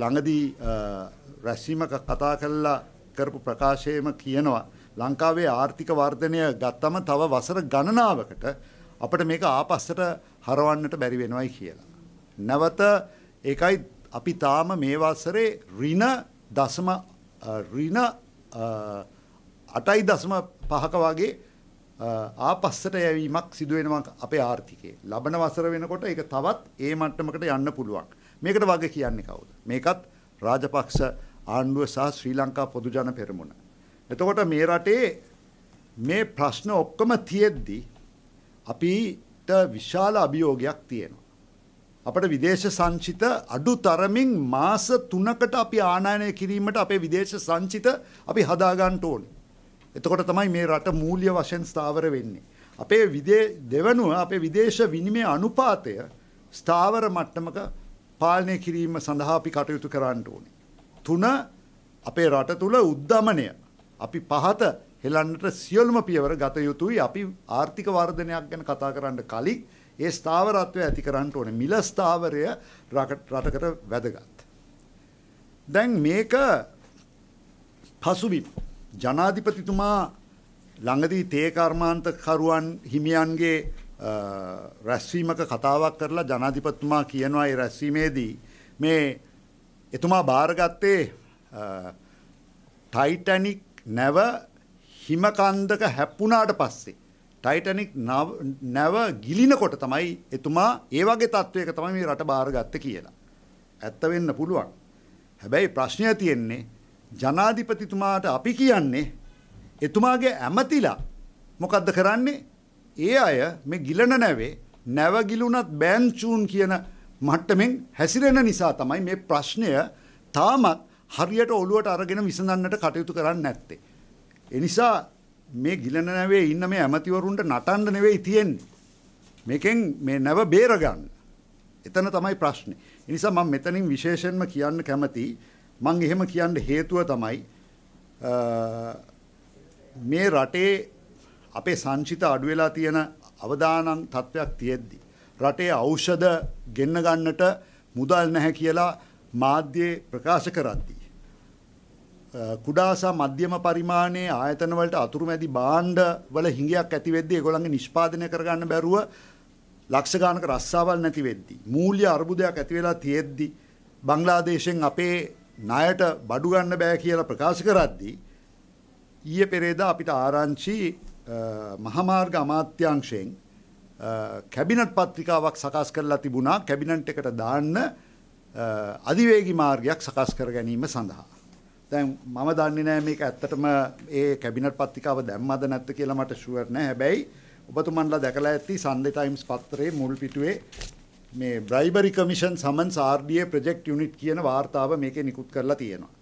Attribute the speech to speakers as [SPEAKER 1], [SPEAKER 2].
[SPEAKER 1] ළඟදී රැස්වීමක කතා කරලා කරපු ප්‍රකාශයේම කියනවා ලංකාවේ ආර්ථික වර්ධනය ගත්තම තව වසර ගණනාවකට අපිට මේක ආපස්සට හරවන්නට බැරි වෙනවයි කියලා. නැවත ඒකයි අපි තාම මේ වසරේ ඍණ දශම ඍණ 8.5ක වගේ ආපස්සට යැවීමක් සිදුවෙනවා අපේ ආර්ථිකයේ. ලබන වසර වෙනකොට ඒක තවත් ඒ මට්ටමකට යන්න පුළුවන්. මේකට වගේ කියන්නේ කවුද? මේකත් රාජපක්ෂ ආණ්ඩුව සහ ශ්‍රී ලංකා පොදු ජන පෙරමුණ. එතකොට මේ රටේ මේ ප්‍රශ්න ඔක්කොම තියෙද්දි අපිට විශාල අභියෝගයක් තියෙනවා. අපට විදේශ සංචිත අඩු තරමින් මාස 3කට අපි ආනයනය කිරීමට අපේ විදේශ සංචිත අපි හදා ගන්න ඕනේ. එතකොට තමයි මේ රට මූල්‍ය වශයෙන් ස්ථාවර වෙන්නේ. අපේ විදේ දෙවනුව අපේ විදේශ විනිමය අනුපාතය ස්ථාවර මට්ටමක පාලනය කිරීම සඳහා අපි කටයුතු කරන්න ඕනේ. තුන අපේ රට තුල උද්දමනය අපි පහත හෙලන්නට සියලුම පියවර ගත යුතුයි. අපි ආර්ථික වර්ධනයක් ගැන කතා කරන්න කලින් ඒ ස්ථාවරත්වය ඇති කරන්න ඕනේ. මිල ස්ථාවරය රටකට වැදගත්. දැන් මේක පසුබිම් ජනාධිපතිතුමා ළඟදී තේ කර්මාන්ත කරුවන් හිමියන්ගේ රැස්වීමක කතාවක් කරලා ජනාධිපතිතුමා කියනවා ඒ රැස්වීමේදී මේ එතුමා බාරගත්තේ ටයිටැනික් නැව හිමකන්දක හැප්පුණාට පස්සේ ටයිටැනික් නැව ගිලිනකොට තමයි එතුමා ඒ වගේ තත්ත්වයක තමයි මේ රට බාරගත්තේ කියලා. ඇත්ත වෙන්න පුළුවන්. හැබැයි ප්‍රශ්නය තියෙන්නේ ජනාධිපතිතුමාට අපි කියන්නේ එතුමාගේ ඇමතිලා මොකද්ද කරන්නේ ඒ අය මේ ගිලන නැවේ නැවගිලුනත් බෑන්චූන් කියන මට්ටමෙන් හැසිරෙන නිසා තමයි මේ ප්‍රශ්නය තාමත් හරියට ඔළුවට අරගෙන විසඳන්නට කටයුතු කරන්න නැත්තේ. එනිසා මේ ගිලන නැවේ ඉන්න මේ ඇමතිවරුන්ට නටන්න නෙවෙයි තියෙන්නේ. මේකෙන් මේ නැව බේරගන්න. එතන තමයි ප්‍රශ්නේ. එනිසා මම මෙතනින් විශේෂයෙන්ම කියන්න කැමති මං එහෙම කියන්න හේතුව තමයි මේ රටේ අපේ සංචිත අඩු වෙලා තියෙන අවදානම් තත්වයක් තියෙද්දි රටේ ඖෂධ ගෙන්න ගන්නට මුදල් නැහැ කියලා මාධ්‍යයේ ප්‍රකාශ කරද්දී කුඩා සහ මධ්‍යම පරිමාණයේ ආයතන වලට අතුරුමැදි භාණ්ඩ වල හිඟයක් ඇති වෙද්දී ඒගොල්ලන්ගේ නිෂ්පාදනය කරගන්න බැරුව ලක්ෂ ගානක රස්සාවල් නැති වෙද්දී මූල්‍ය අර්බුදයක් ඇති වෙලා තියෙද්දී බංග්ලාදේශෙන් අපේ ණයට බඩු ගන්න බෑ කියලා ප්‍රකාශ කරද්දී ඊයේ පෙරේදා අපිට ආරංචි මහමාර්ග අමාත්‍යංශයෙන් කැබිනට් පත්‍රිකාවක් සකස් කරලා තිබුණා කැබිනට් එකට දාන්න අධිවේගි මාර්ගයක් සකස් කර ගැනීම සඳහා. දැන් මම දන්නේ නෑ මේක ඇත්තටම ඒ කැබිනට් පත්‍රිකාව දැම්මද නැත්ද කියලා මට ෂුවර් නෑ. හැබැයි ඔබතුමන්ලා දැකලා ඇති Sunday Times පත්‍රයේ මුල් පිටුවේ මේ bribery commission summons RDA project unit කියන වාර්තාව මේකේ නිකුත් කරලා තියෙනවා.